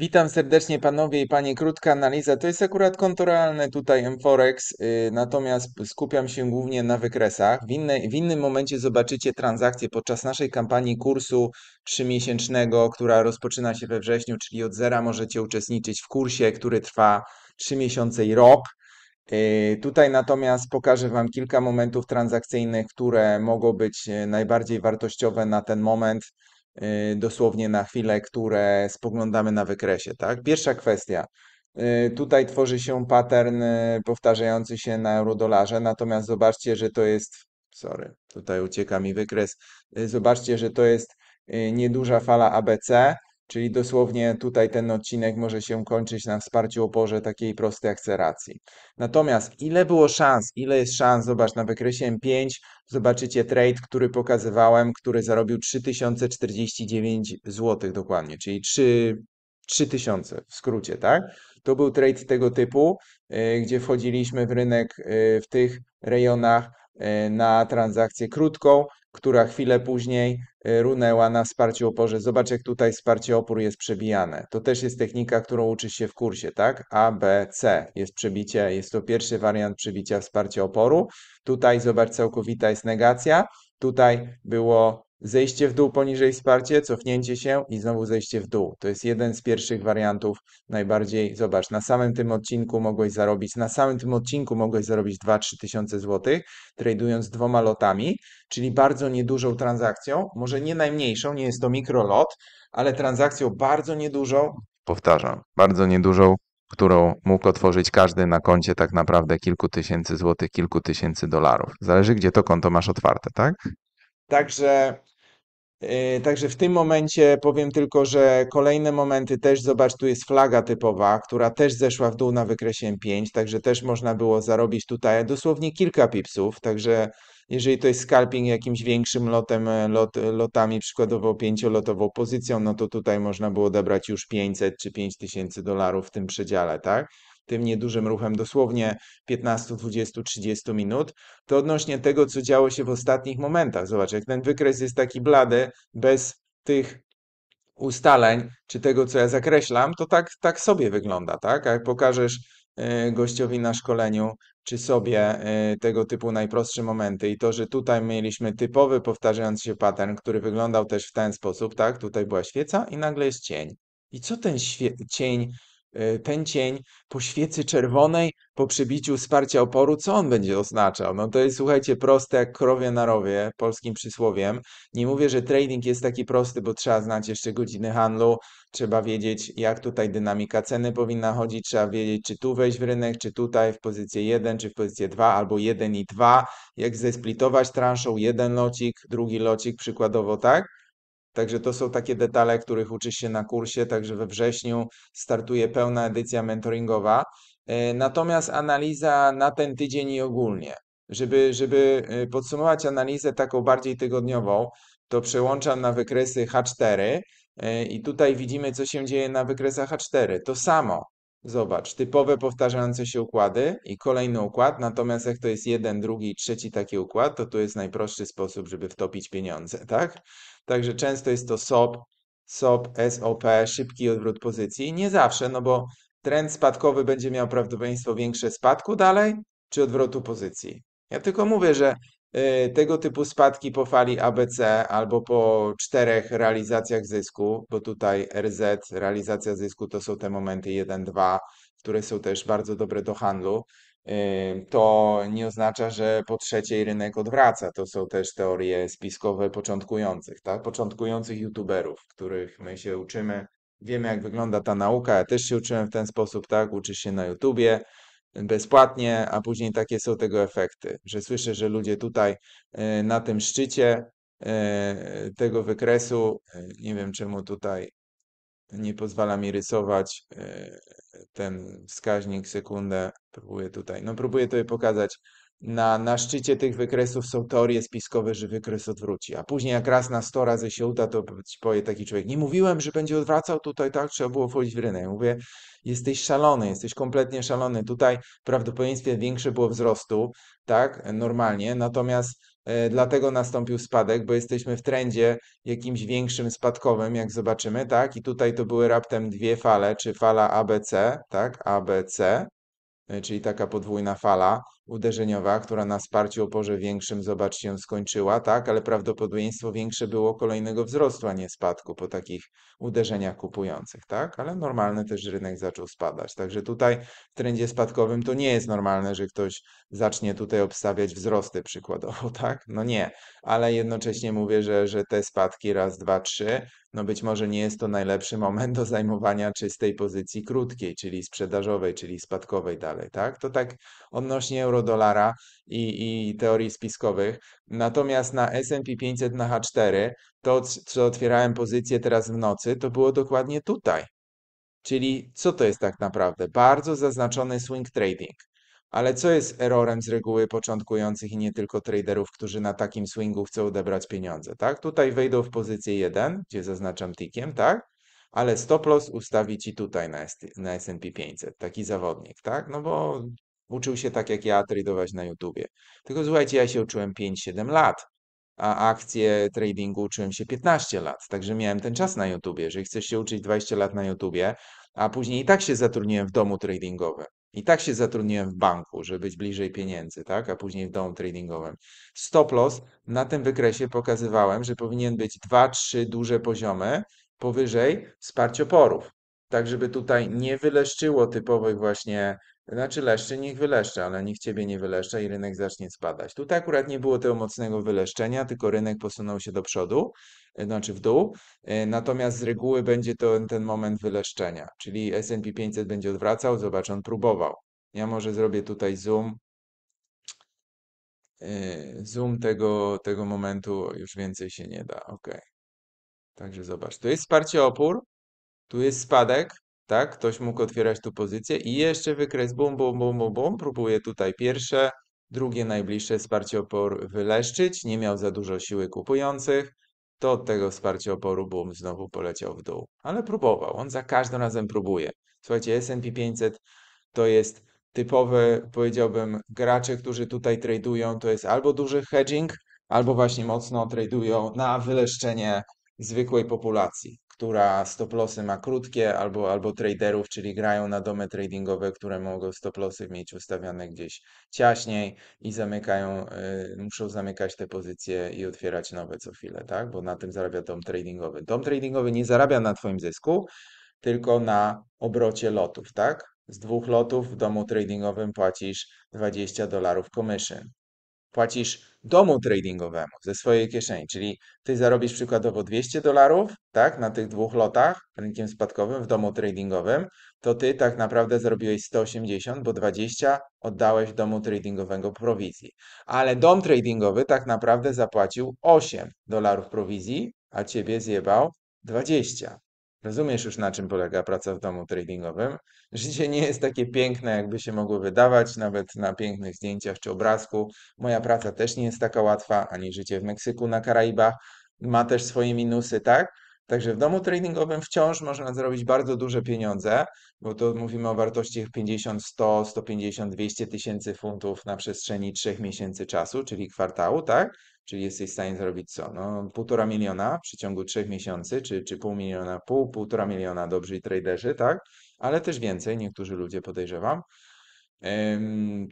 Witam serdecznie panowie i panie. Krótka analiza. To jest akurat konto realne tutaj mforex. Y, natomiast skupiam się głównie na wykresach. W, w innym momencie zobaczycie transakcje podczas naszej kampanii kursu trzymiesięcznego, która rozpoczyna się we wrześniu, czyli od zera możecie uczestniczyć w kursie, który trwa trzy miesiące i rok. Y, tutaj natomiast pokażę Wam kilka momentów transakcyjnych, które mogą być y, najbardziej wartościowe na ten moment. Y, dosłownie na chwilę, które spoglądamy na wykresie. Tak? Pierwsza kwestia. Y, tutaj tworzy się pattern y, powtarzający się na eurodolarze, natomiast zobaczcie, że to jest, sorry, tutaj ucieka mi wykres, zobaczcie, że to jest nieduża fala ABC, Czyli dosłownie tutaj ten odcinek może się kończyć na wsparciu oporze takiej prostej akceleracji. Natomiast ile było szans, ile jest szans, zobacz na wykresie M5, zobaczycie trade, który pokazywałem, który zarobił 3049 zł dokładnie, czyli 3, 3000 w skrócie, tak? To był trade tego typu, y, gdzie wchodziliśmy w rynek y, w tych rejonach y, na transakcję krótką która chwilę później y, runęła na wsparciu oporze. Zobacz, jak tutaj wsparcie opór jest przebijane. To też jest technika, którą uczysz się w kursie, tak? A, B, C jest przebicie, jest to pierwszy wariant przebicia wsparcia oporu. Tutaj, zobacz, całkowita jest negacja. Tutaj było zejście w dół poniżej wsparcie, cofnięcie się i znowu zejście w dół. To jest jeden z pierwszych wariantów najbardziej, zobacz, na samym tym odcinku mogłeś zarobić, na samym tym odcinku mogłeś zarobić 2-3 tysiące złotych, tradując dwoma lotami, czyli bardzo niedużą transakcją, może nie najmniejszą, nie jest to mikrolot, ale transakcją bardzo niedużą, powtarzam, bardzo niedużą, którą mógł otworzyć każdy na koncie tak naprawdę kilku tysięcy złotych, kilku tysięcy dolarów. Zależy, gdzie to konto masz otwarte, tak? Także Yy, także w tym momencie powiem tylko, że kolejne momenty też, zobacz, tu jest flaga typowa, która też zeszła w dół na wykresie M5, także też można było zarobić tutaj dosłownie kilka pipsów, także jeżeli to jest scalping jakimś większym lotem, e, lot, e, lotami, przykładowo pięciolotową pozycją, no to tutaj można było odebrać już 500 czy 5000 dolarów w tym przedziale, tak? tym niedużym ruchem dosłownie 15, 20, 30 minut, to odnośnie tego, co działo się w ostatnich momentach. Zobacz, jak ten wykres jest taki blady, bez tych ustaleń, czy tego, co ja zakreślam, to tak, tak sobie wygląda, tak? A jak pokażesz e, gościowi na szkoleniu, czy sobie e, tego typu najprostsze momenty i to, że tutaj mieliśmy typowy powtarzający się pattern, który wyglądał też w ten sposób, tak? Tutaj była świeca i nagle jest cień. I co ten cień E, ten cień po świecy czerwonej, po przebiciu wsparcia oporu, co on będzie oznaczał? No to jest, słuchajcie, proste jak krowie na rowie, polskim przysłowiem. Nie mówię, że trading jest taki prosty, bo trzeba znać jeszcze godziny handlu, trzeba wiedzieć, jak tutaj dynamika ceny powinna chodzić, trzeba wiedzieć, czy tu wejść w rynek, czy tutaj w pozycję 1, czy w pozycję 2, albo 1 i 2, jak zesplitować transzą jeden locik, drugi locik, przykładowo tak. Także to są takie detale, których uczysz się na kursie. Także we wrześniu startuje pełna edycja mentoringowa. E, natomiast analiza na ten tydzień i ogólnie. Żeby, żeby e, podsumować analizę taką bardziej tygodniową, to przełączam na wykresy H4 e, i tutaj widzimy, co się dzieje na wykresach H4. To samo. Zobacz, typowe powtarzające się układy i kolejny układ, natomiast jak to jest jeden, drugi trzeci taki układ, to tu jest najprostszy sposób, żeby wtopić pieniądze, tak? Także często jest to SOP, SOP, SOP, szybki odwrót pozycji. Nie zawsze, no bo trend spadkowy będzie miał prawdopodobieństwo większe spadku dalej, czy odwrotu pozycji. Ja tylko mówię, że y, tego typu spadki po fali ABC albo po czterech realizacjach zysku, bo tutaj RZ, realizacja zysku to są te momenty 1-2, które są też bardzo dobre do handlu to nie oznacza, że po trzeciej rynek odwraca. To są też teorie spiskowe początkujących, tak? Początkujących youtuberów, których my się uczymy. Wiemy, jak wygląda ta nauka. Ja też się uczyłem w ten sposób, tak? Uczy się na YouTubie bezpłatnie, a później takie są tego efekty, że słyszę, że ludzie tutaj y, na tym szczycie y, tego wykresu, y, nie wiem czemu tutaj nie pozwala mi rysować e, ten wskaźnik, sekundę. Próbuję tutaj, no próbuję tutaj pokazać na, na szczycie tych wykresów są teorie spiskowe, że wykres odwróci. A później jak raz na 100 razy się uda, to powie taki człowiek, nie mówiłem, że będzie odwracał tutaj, tak? Trzeba było wchodzić w rynek. Mówię, jesteś szalony, jesteś kompletnie szalony. Tutaj prawdopodobieństwie większe było wzrostu, tak? Normalnie. Natomiast e, dlatego nastąpił spadek, bo jesteśmy w trendzie jakimś większym spadkowym, jak zobaczymy, tak? I tutaj to były raptem dwie fale, czy fala ABC, tak? ABC, e, czyli taka podwójna fala, uderzeniowa, która na sparciu o porze większym, zobaczcie, skończyła, tak, ale prawdopodobieństwo większe było kolejnego wzrostu, a nie spadku po takich uderzeniach kupujących, tak, ale normalny też rynek zaczął spadać. Także tutaj w trendzie spadkowym to nie jest normalne, że ktoś zacznie tutaj obstawiać wzrosty przykładowo, tak, no nie, ale jednocześnie mówię, że, że te spadki raz, dwa, trzy, no być może nie jest to najlepszy moment do zajmowania czystej pozycji krótkiej, czyli sprzedażowej, czyli spadkowej dalej, tak, to tak odnośnie euro eurodolara i, i teorii spiskowych. Natomiast na S&P 500 na H4, to co otwierałem pozycję teraz w nocy, to było dokładnie tutaj. Czyli co to jest tak naprawdę? Bardzo zaznaczony swing trading. Ale co jest errorem z reguły początkujących i nie tylko traderów, którzy na takim swingu chcą odebrać pieniądze, tak? Tutaj wejdą w pozycję 1, gdzie zaznaczam tikiem, tak? Ale stop loss ustawi ci tutaj na S&P 500, taki zawodnik, tak? No bo Uczył się tak jak ja tradować na YouTubie. Tylko słuchajcie, ja się uczyłem 5-7 lat, a akcje tradingu uczyłem się 15 lat. Także miałem ten czas na YouTubie. Jeżeli chcesz się uczyć 20 lat na YouTubie, a później i tak się zatrudniłem w domu tradingowym. I tak się zatrudniłem w banku, żeby być bliżej pieniędzy, tak? A później w domu tradingowym. Stop loss na tym wykresie pokazywałem, że powinien być 2-3 duże poziomy powyżej wsparcioporów. Tak, żeby tutaj nie wyleszczyło typowych właśnie znaczy leszczy, niech wyleszcza, ale niech ciebie nie wyleszcza i rynek zacznie spadać. Tutaj akurat nie było tego mocnego wyleszczenia, tylko rynek posunął się do przodu, e, znaczy w dół. E, natomiast z reguły będzie to ten moment wyleszczenia, czyli S&P 500 będzie odwracał, zobacz, on próbował. Ja może zrobię tutaj zoom, e, zoom tego, tego momentu już więcej się nie da. Ok. Także zobacz, tu jest wsparcie opór, tu jest spadek, tak? Ktoś mógł mhm. otwierać tu pozycję i jeszcze wykres bum, bum, bum, bum, bum. Próbuje tutaj pierwsze, drugie najbliższe wsparcie oporu wyleszczyć. Nie miał za dużo siły kupujących. To od tego wsparcia oporu bum znowu poleciał w dół. Ale próbował. On za każdym razem próbuje. Słuchajcie, S&P 500 to jest typowy, powiedziałbym, gracze, którzy tutaj tradują, to jest albo duży hedging, albo właśnie mocno tradują na wyleszczenie zwykłej populacji która stoplosy ma krótkie, albo, albo traderów, czyli grają na domy tradingowe, które mogą stoplosy mieć ustawiane gdzieś ciaśniej i zamykają, y, muszą zamykać te pozycje i otwierać nowe co chwilę, tak? Bo na tym zarabia dom tradingowy. Dom tradingowy nie zarabia na Twoim zysku, tylko na obrocie lotów, tak? Z dwóch lotów w domu tradingowym płacisz 20 dolarów commission płacisz domu tradingowemu ze swojej kieszeni, czyli ty zarobisz przykładowo 200 dolarów, tak, na tych dwóch lotach rynkiem spadkowym w domu tradingowym, to ty tak naprawdę zarobiłeś 180, bo 20 oddałeś domu tradingowego prowizji. Ale dom tradingowy tak naprawdę zapłacił 8 dolarów prowizji, a ciebie zjebał 20. Rozumiesz już, na czym polega praca w domu tradingowym. Życie nie jest takie piękne, jakby się mogło wydawać, nawet na pięknych zdjęciach czy obrazku. Moja praca też nie jest taka łatwa, ani życie w Meksyku, na Karaibach ma też swoje minusy, tak? Także w domu tradingowym wciąż można zrobić bardzo duże pieniądze, bo to mówimy o wartościach 50, 100, 150, 200 tysięcy funtów na przestrzeni 3 miesięcy czasu, czyli kwartału, tak? Czyli jesteś w stanie zrobić co? No, półtora miliona w przeciągu 3 miesięcy, czy, czy pół miliona, pół, półtora miliona dobrzy traderzy, tak? Ale też więcej, niektórzy ludzie podejrzewam.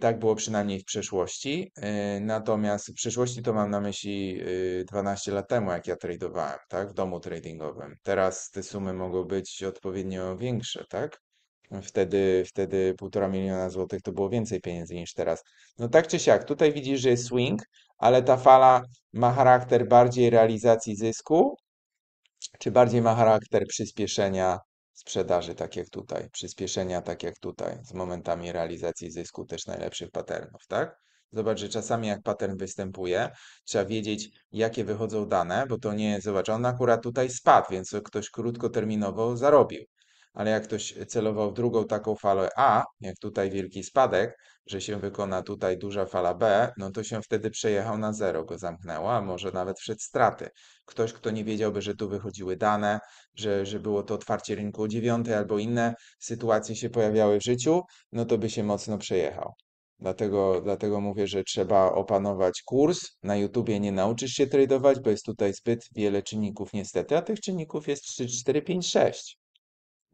Tak było przynajmniej w przeszłości. E, natomiast w przeszłości to mam na myśli 12 y, lat temu, jak ja tradowałem, tak, w domu tradingowym. Teraz te sumy mogą być odpowiednio większe, tak? Wtedy, wtedy 1,5 miliona złotych to było więcej pieniędzy niż teraz. No tak czy siak, tutaj widzisz, że jest swing, ale ta fala ma charakter bardziej realizacji zysku, czy bardziej ma charakter przyspieszenia sprzedaży, tak jak tutaj, przyspieszenia, tak jak tutaj, z momentami realizacji zysku też najlepszych patternów, tak? Zobacz, że czasami jak pattern występuje, trzeba wiedzieć, jakie wychodzą dane, bo to nie, zobacz, on akurat tutaj spadł, więc ktoś krótkoterminowo zarobił ale jak ktoś celował w drugą taką falę A, jak tutaj wielki spadek, że się wykona tutaj duża fala B, no to się wtedy przejechał na zero, go zamknęła, a może nawet wszedł straty. Ktoś, kto nie wiedziałby, że tu wychodziły dane, że, że było to otwarcie rynku o dziewiątej albo inne sytuacje się pojawiały w życiu, no to by się mocno przejechał. Dlatego, dlatego mówię, że trzeba opanować kurs. Na YouTubie nie nauczysz się tradować, bo jest tutaj zbyt wiele czynników niestety, a tych czynników jest 3, 4, 5, 6.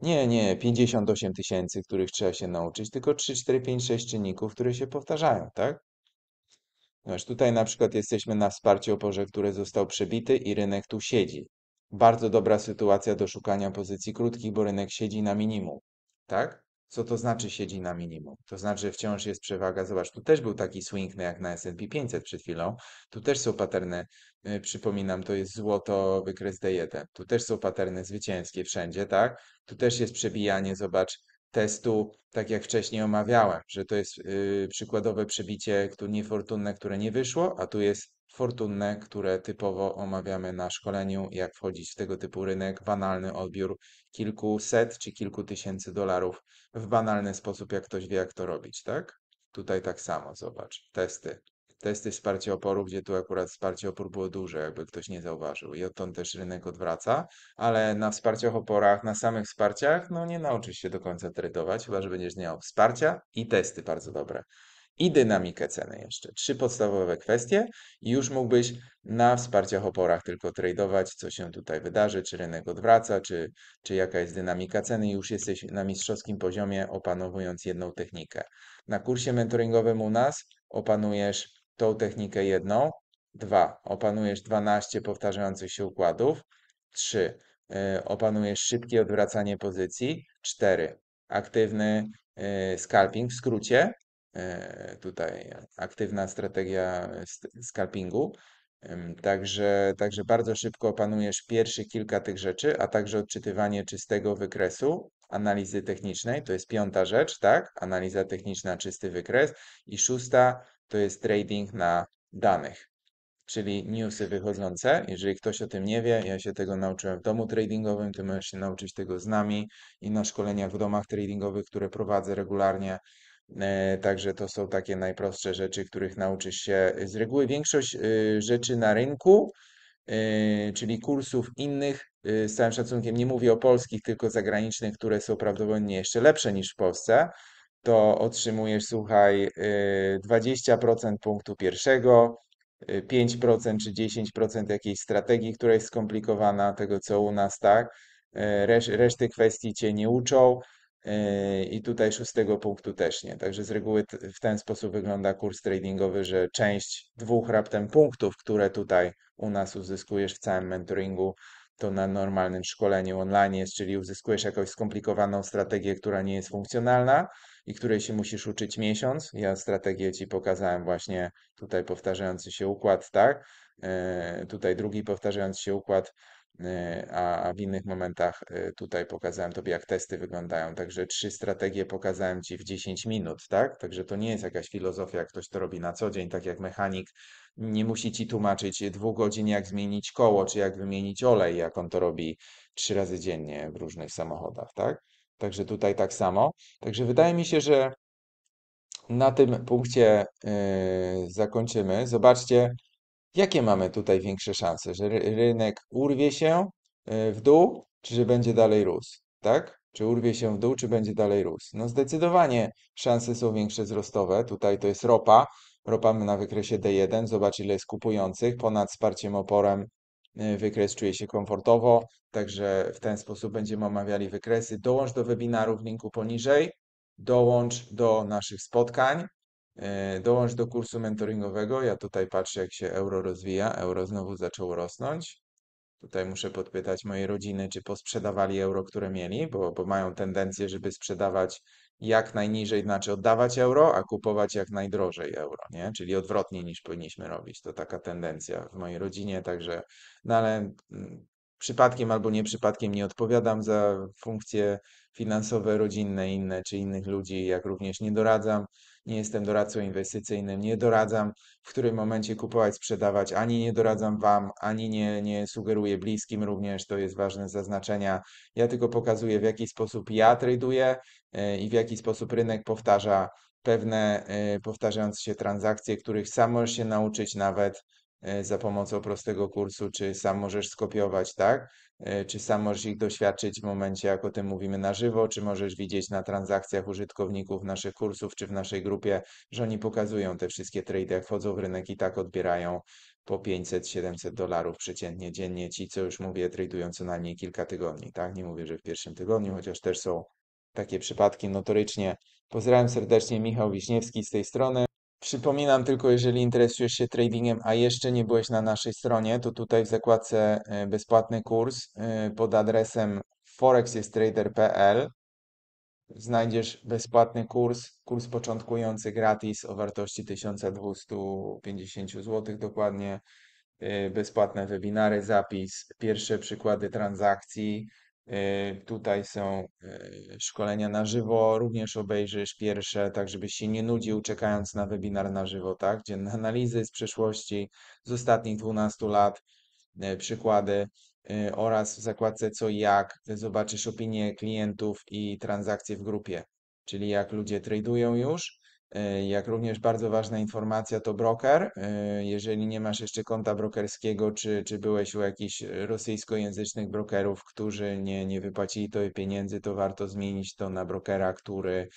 Nie, nie, 58 tysięcy, których trzeba się nauczyć, tylko 3, 4, 5, 6 czynników, które się powtarzają, tak? Zobacz, tutaj na przykład jesteśmy na wsparciu oporze, który został przebity i rynek tu siedzi. Bardzo dobra sytuacja do szukania pozycji krótkich, bo rynek siedzi na minimum, tak? Co to znaczy siedzi na minimum? To znaczy wciąż jest przewaga. Zobacz, tu też był taki swing jak na S&P 500 przed chwilą. Tu też są paterny, y, przypominam, to jest złoto, wykres D1. Tu też są paterny zwycięskie wszędzie, tak? Tu też jest przebijanie, zobacz, testu, tak jak wcześniej omawiałem, że to jest yy, przykładowe przebicie które niefortunne, które nie wyszło, a tu jest fortunne, które typowo omawiamy na szkoleniu, jak wchodzić w tego typu rynek, banalny odbiór kilkuset czy kilku tysięcy dolarów w banalny sposób, jak ktoś wie, jak to robić, tak? Tutaj tak samo, zobacz, testy testy wsparcia oporu, gdzie tu akurat wsparcie oporu było duże, jakby ktoś nie zauważył i odtąd też rynek odwraca, ale na wsparciach oporach, na samych wsparciach, no nie nauczysz się do końca tradować, chyba że będziesz miał wsparcia i testy bardzo dobre. I dynamikę ceny jeszcze. Trzy podstawowe kwestie i już mógłbyś na wsparciach oporach tylko tradować, co się tutaj wydarzy, czy rynek odwraca, czy, czy jaka jest dynamika ceny. Już jesteś na mistrzowskim poziomie, opanowując jedną technikę. Na kursie mentoringowym u nas opanujesz tą technikę jedną. Dwa, opanujesz 12 powtarzających się układów. Trzy, y, opanujesz szybkie odwracanie pozycji. Cztery, aktywny y, scalping w skrócie. Y, tutaj aktywna strategia scalpingu. Także, także bardzo szybko opanujesz pierwszy kilka tych rzeczy, a także odczytywanie czystego wykresu, analizy technicznej, to jest piąta rzecz, tak? Analiza techniczna, czysty wykres. I szósta, to jest trading na danych, czyli newsy wychodzące. Jeżeli ktoś o tym nie wie, ja się tego nauczyłem w domu tradingowym, ty możesz się nauczyć tego z nami i na szkoleniach w domach tradingowych, które prowadzę regularnie. E, także to są takie najprostsze rzeczy, których nauczysz się. Z reguły większość y, rzeczy na rynku, y, czyli kursów innych, y, z całym szacunkiem nie mówię o polskich, tylko zagranicznych, które są prawdopodobnie jeszcze lepsze niż w Polsce, to otrzymujesz, słuchaj, 20% y, punktu pierwszego, 5% y, czy 10% jakiejś strategii, która jest skomplikowana, tego co u nas, tak? Y, resz, reszty kwestii cię nie uczą i tutaj szóstego punktu też nie. Także z reguły w ten sposób wygląda kurs tradingowy, że część dwóch raptem punktów, które tutaj u nas uzyskujesz w całym mentoringu, to na normalnym szkoleniu online jest, czyli uzyskujesz jakąś skomplikowaną strategię, która nie jest funkcjonalna, i której się musisz uczyć miesiąc. Ja strategię Ci pokazałem właśnie tutaj powtarzający się układ, tak? E, tutaj drugi powtarzający się układ, e, a w innych momentach e, tutaj pokazałem Tobie, jak testy wyglądają. Także trzy strategie pokazałem Ci w 10 minut, tak? Także to nie jest jakaś filozofia, jak ktoś to robi na co dzień, tak jak mechanik nie musi Ci tłumaczyć dwóch godzin, jak zmienić koło, czy jak wymienić olej, jak on to robi trzy razy dziennie w różnych samochodach, tak? Także tutaj tak samo. Także wydaje mi się, że na tym punkcie yy, zakończymy. Zobaczcie, jakie mamy tutaj większe szanse, że rynek urwie się yy, w dół, czy że będzie dalej rósł, tak? Czy urwie się w dół, czy będzie dalej rósł? No zdecydowanie szanse są większe wzrostowe. Tutaj to jest ropa. Ropa mamy na wykresie D1. Zobacz, ile jest kupujących ponad wsparciem oporem Y, wykres czuje się komfortowo, także w ten sposób będziemy omawiali wykresy. Dołącz do webinarów w linku poniżej, dołącz do naszych spotkań, y, dołącz do kursu mentoringowego. Ja tutaj patrzę, jak się euro rozwija, euro znowu zaczął rosnąć. Tutaj muszę podpytać mojej rodziny, czy posprzedawali euro, które mieli, bo, bo mają tendencję, żeby sprzedawać jak najniżej, znaczy oddawać euro, a kupować jak najdrożej euro, nie? Czyli odwrotnie niż powinniśmy robić. To taka tendencja w mojej rodzinie, także, no ale mm, przypadkiem albo nie przypadkiem nie odpowiadam za funkcje finansowe, rodzinne, inne czy innych ludzi, jak również nie doradzam nie jestem doradcą inwestycyjnym, nie doradzam w którym momencie kupować, sprzedawać, ani nie doradzam Wam, ani nie, nie sugeruję bliskim również, to jest ważne zaznaczenia. Ja tylko pokazuję w jaki sposób ja traduję e, i w jaki sposób rynek powtarza pewne e, powtarzające się transakcje, których sam możesz się nauczyć nawet e, za pomocą prostego kursu, czy sam możesz skopiować, tak? E, czy sam możesz ich doświadczyć w momencie, jak o tym mówimy na żywo, czy możesz widzieć na transakcjach użytkowników naszych kursów, czy w naszej grupie, że oni pokazują te wszystkie trade, jak wchodzą w rynek i tak odbierają po 500-700 dolarów przeciętnie dziennie ci, co już mówię, tradują co najmniej kilka tygodni, tak? Nie mówię, że w pierwszym tygodniu, chociaż też są takie przypadki notorycznie. Pozdrawiam serdecznie, Michał Wiśniewski z tej strony. Przypominam tylko, jeżeli interesujesz się tradingiem, a jeszcze nie byłeś na naszej stronie, to tutaj w zakładce e, bezpłatny kurs e, pod adresem forexjestrader.pl znajdziesz bezpłatny kurs, kurs początkujący gratis o wartości 1250 zł dokładnie, e, bezpłatne webinary, zapis, pierwsze przykłady transakcji, Y, tutaj są y, szkolenia na żywo, również obejrzysz pierwsze, tak żebyś się nie nudził czekając na webinar na żywo, tak? Dzienne analizy z przeszłości, z ostatnich 12 lat, y, przykłady oraz w zakładce co i jak zobaczysz opinie klientów i transakcje w grupie, czyli jak ludzie tradują już E, jak również bardzo ważna informacja to broker. E, jeżeli nie masz jeszcze konta brokerskiego, czy, czy byłeś u jakichś rosyjskojęzycznych brokerów, którzy nie, nie wypłacili tobie pieniędzy, to warto zmienić to na brokera, który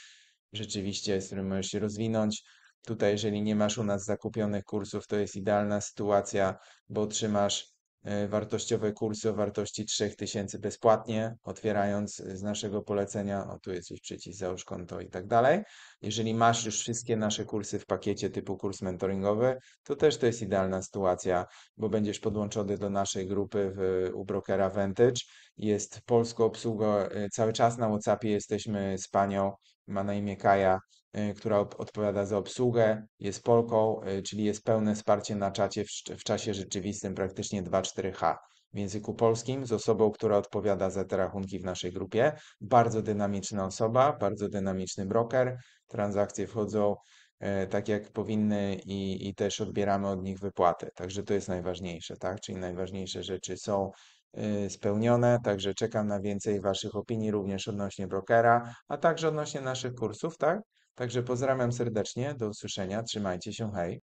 rzeczywiście, z którym możesz się rozwinąć. Tutaj, jeżeli nie masz u nas zakupionych kursów, to jest idealna sytuacja, bo otrzymasz E, wartościowe kursy o wartości 3000 bezpłatnie, otwierając z naszego polecenia, o tu jest już przycisk załóż konto i tak dalej. Jeżeli masz już wszystkie nasze kursy w pakiecie typu kurs mentoringowy, to też to jest idealna sytuacja, bo będziesz podłączony do naszej grupy w, u brokera Vantage. Jest polską obsługa, e, cały czas na WhatsAppie jesteśmy z panią ma na imię Kaja, y, która odpowiada za obsługę, jest Polką, y, czyli jest pełne wsparcie na czacie w, w czasie rzeczywistym, praktycznie 2-4H w języku polskim z osobą, która odpowiada za te rachunki w naszej grupie. Bardzo dynamiczna osoba, bardzo dynamiczny broker. Transakcje wchodzą e, tak jak powinny i, i też odbieramy od nich wypłaty. Także to jest najważniejsze, tak? Czyli najważniejsze rzeczy są Y, spełnione, także czekam na więcej Waszych opinii również odnośnie brokera, a także odnośnie naszych kursów, tak? Także pozdrawiam serdecznie, do usłyszenia, trzymajcie się, hej!